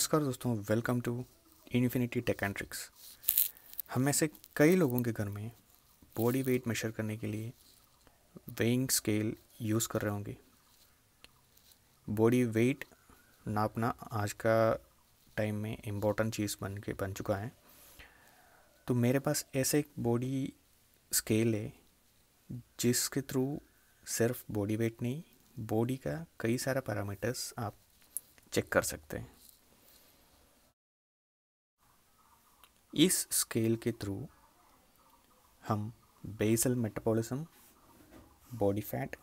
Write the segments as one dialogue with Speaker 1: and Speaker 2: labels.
Speaker 1: नमस्कार दोस्तों welcome to infinity tech and tricks हम में से कई लोगों के घर में बॉडी वेट मेशर करने के लिए वेइंग स्केल यूज़ कर रहे होंगे बॉडी वेट नापना आज का टाइम में इम्पोर्टेंट चीज़ बन के बन चुका है तो मेरे पास ऐसे एक बॉडी स्केल है जिसके थ्रू सिर्फ बॉडी वेट नहीं बॉडी का कई सारा पैरामीटर्स आप चेक कर सकते हैं इस स्केल के थ्रू हम basal metabolism body fat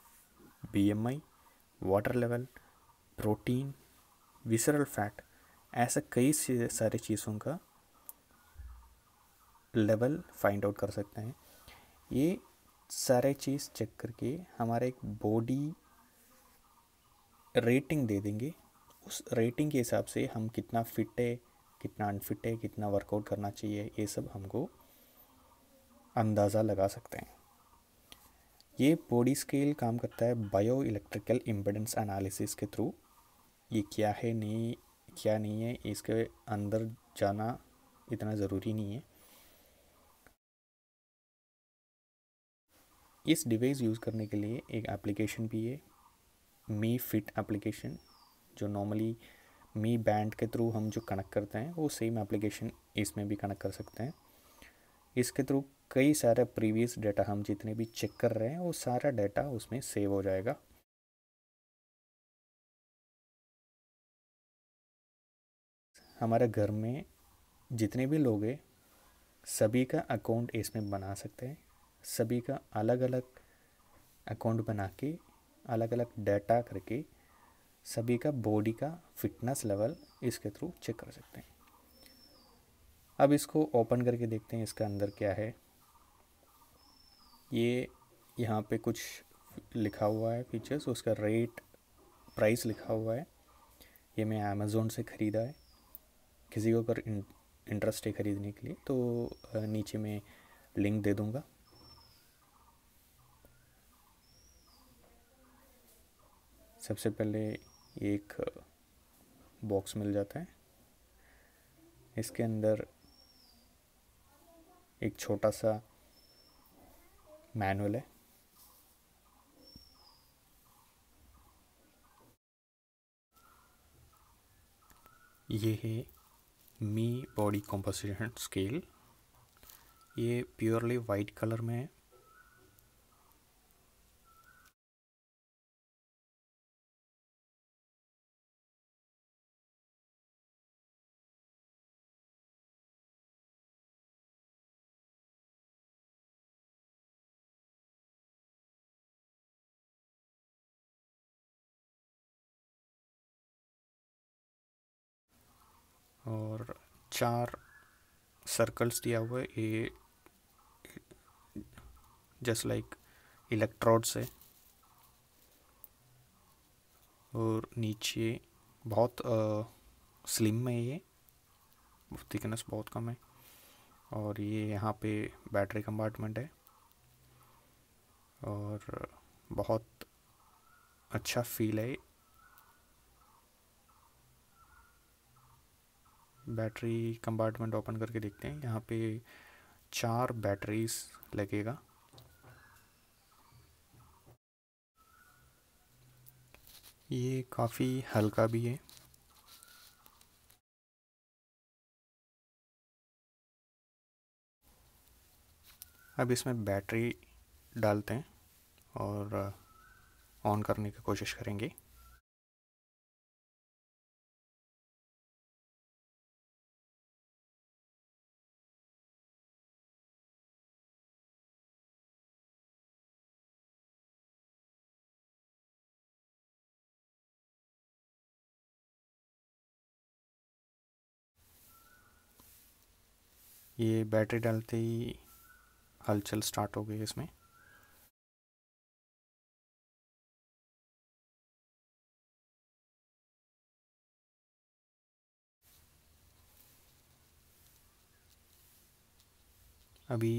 Speaker 1: BMI water level protein visceral fat ऐसा कई सारे चीज़ों का लेवल फाइंड आउट कर सकते हैं ये सारे चीज़ चेक करके हमारे एक बॉडी रेटिंग दे देंगे उस रेटिंग के हिसाब से हम कितना फिट है कितना अनफिट है कितना वर्कआउट करना चाहिए ये सब हमको अंदाज़ा लगा सकते हैं ये बॉडी स्केल काम करता है बायो इलेक्ट्रिकल इम्पेडेंस एनालिसिस के थ्रू ये क्या है नहीं क्या नहीं है इसके अंदर जाना इतना ज़रूरी नहीं है इस डिवाइस यूज़ करने के लिए एक एप्लीकेशन भी है मी फिट एप्लीकेशन जो नॉर्मली मी बैंड के थ्रू हम जो कनेक्ट करते हैं वो सेम एप्लीकेशन इसमें भी कनेक्ट कर सकते हैं इसके थ्रू कई सारे प्रीवियस डाटा हम जितने भी चेक कर रहे हैं वो सारा डाटा उसमें सेव हो जाएगा हमारे घर में जितने भी लोग हैं सभी का अकाउंट इसमें बना सकते हैं सभी का अलग अलग अकाउंट बना के अलग अलग डाटा करके सभी का बॉडी का फिटनेस लेवल इसके थ्रू चेक कर सकते हैं अब इसको ओपन करके देखते हैं इसका अंदर क्या है ये यहाँ पे कुछ लिखा हुआ है फीचर्स उसका रेट प्राइस लिखा हुआ है ये मैं अमेज़ोन से ख़रीदा है किसी को अगर इंटरेस्ट है ख़रीदने के लिए तो नीचे में लिंक दे दूँगा सबसे पहले एक बॉक्स मिल जाता है इसके अंदर एक छोटा सा मैनुअल है ये है मी बॉडी कॉम्पोजिशन स्केल ये प्योरली वाइट कलर में है और चार सर्कल्स दिया हुआ है ये जस्ट लाइक इलेक्ट्रोड्स है और नीचे बहुत आ, स्लिम है ये थिकनेस बहुत कम है और ये यहाँ पे बैटरी कंपार्टमेंट है और बहुत अच्छा फील है बैटरी कंपार्टमेंट ओपन करके देखते हैं यहाँ पे चार बैटरीज लगेगा ये काफ़ी हल्का भी है अब इसमें बैटरी डालते हैं और ऑन करने की कोशिश करेंगे ये बैटरी डालते ही हलचल स्टार्ट हो गई इसमें अभी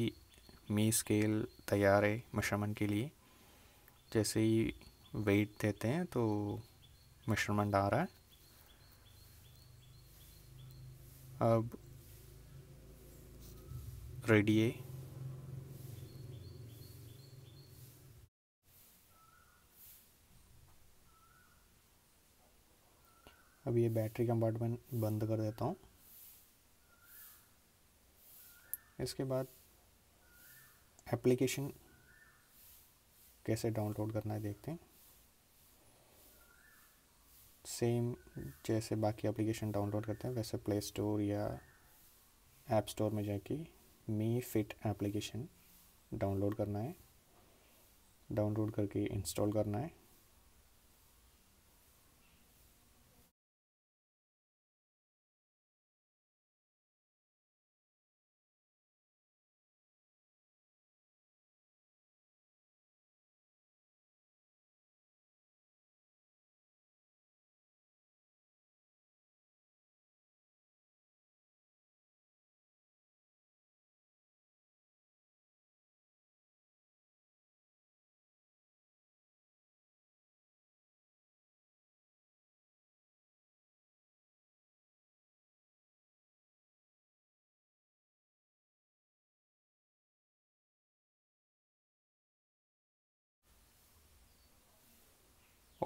Speaker 1: मी स्केल तैयार है मशरमन के लिए जैसे ही वेट देते हैं तो मशरमन आ रहा है अब रेडिए अब ये बैटरी कंपार्टमेंट बंद कर देता हूँ इसके बाद एप्लीकेशन कैसे डाउनलोड करना है देखते हैं सेम जैसे बाकी एप्लीकेशन डाउनलोड करते हैं वैसे प्ले स्टोर या ऐप स्टोर में जाके मी फिट एप्लीकेशन डाउनलोड करना है डाउनलोड करके इंस्टॉल करना है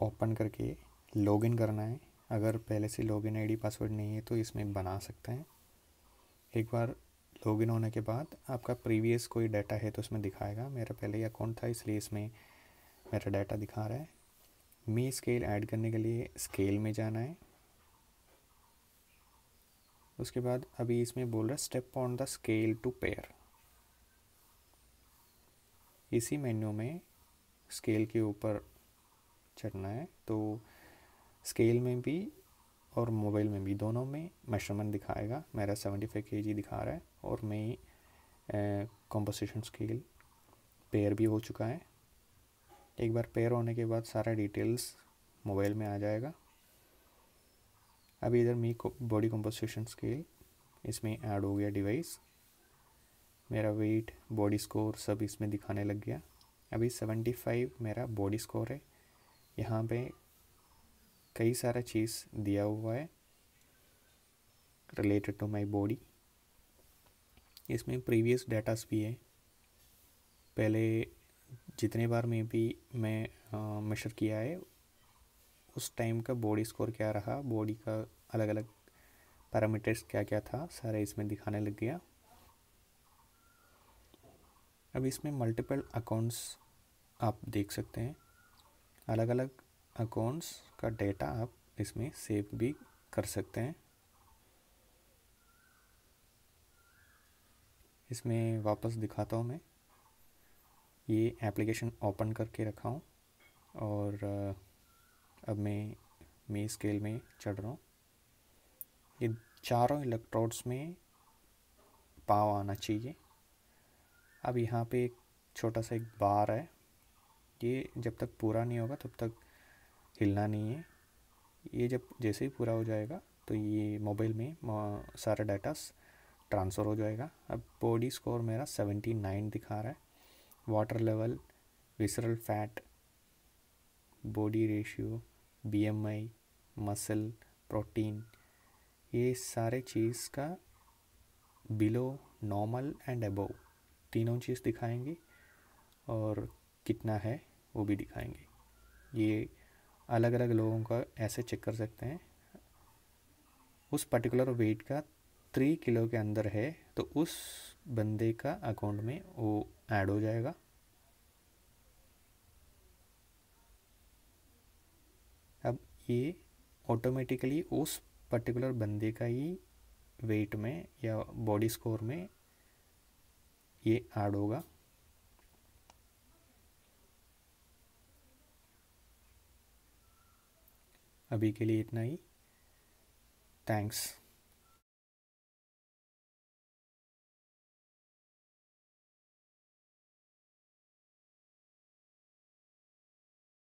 Speaker 1: ओपन करके लॉगिन करना है अगर पहले से लॉगिन आईडी पासवर्ड नहीं है तो इसमें बना सकते हैं एक बार लॉगिन होने के बाद आपका प्रीवियस कोई डाटा है तो उसमें दिखाएगा मेरा पहले ही अकाउंट था इसलिए इसमें मेरा डाटा दिखा रहा है मी स्केल ऐड करने के लिए स्केल में जाना है उसके बाद अभी इसमें बोल रहा है step on the scale to pair इसी मेन्यू में स्केल के ऊपर चढ़ना है तो स्केल में भी और मोबाइल में भी दोनों में मेजरमेंट दिखाएगा मेरा सेवेंटी फाइव के जी दिखा रहा है और मैं कॉम्पोजिशन स्केल पेयर भी हो चुका है एक बार पेयर होने के बाद सारा डिटेल्स मोबाइल में आ जाएगा अभी इधर मी बॉडी कंपोजिशन स्केल इसमें ऐड हो गया डिवाइस मेरा वेट बॉडी स्कोर सब इसमें दिखाने लग गया अभी सेवेंटी फाइव मेरा बॉडी स्कोर है यहाँ पे कई सारा चीज़ दिया हुआ है रिलेटेड टू माय बॉडी इसमें प्रीवियस डाटास भी है पहले जितने बार में भी मैं मेशर किया है उस टाइम का बॉडी स्कोर क्या रहा बॉडी का अलग अलग पैरामीटर्स क्या क्या था सारे इसमें दिखाने लग गया अब इसमें मल्टीपल अकाउंट्स आप देख सकते हैं अलग अलग अकाउंट्स का डेटा आप इसमें सेव भी कर सकते हैं इसमें वापस दिखाता हूँ मैं ये एप्लीकेशन ओपन करके रखा हूँ और अब मैं मे स्केल में चढ़ रहा हूँ ये चारों इलेक्ट्रोड्स में पाव आना चाहिए अब यहाँ पे एक छोटा सा एक बार है ये जब तक पूरा नहीं होगा तब तक हिलना नहीं है ये जब जैसे ही पूरा हो जाएगा तो ये मोबाइल में सारा डाटा ट्रांसफ़र हो जाएगा अब बॉडी स्कोर मेरा सेवेंटी नाइन दिखा रहा है water level visceral fat body ratio BMI muscle protein ये सारे चीज़ का बिलो नॉर्मल एंड अबोव तीनों चीज़ दिखाएंगे और कितना है वो भी दिखाएंगे ये अलग अलग लोगों का ऐसे चेक कर सकते हैं उस पर्टिकुलर वेट का थ्री किलो के अंदर है तो उस बंदे का अकाउंट में वो ऐड हो जाएगा अब ये ऑटोमेटिकली उस पर्टिकुलर बंदे का ही वेट में या बॉडी स्कोर में ये ऐड होगा अभी के लिए इतना ही थैंक्स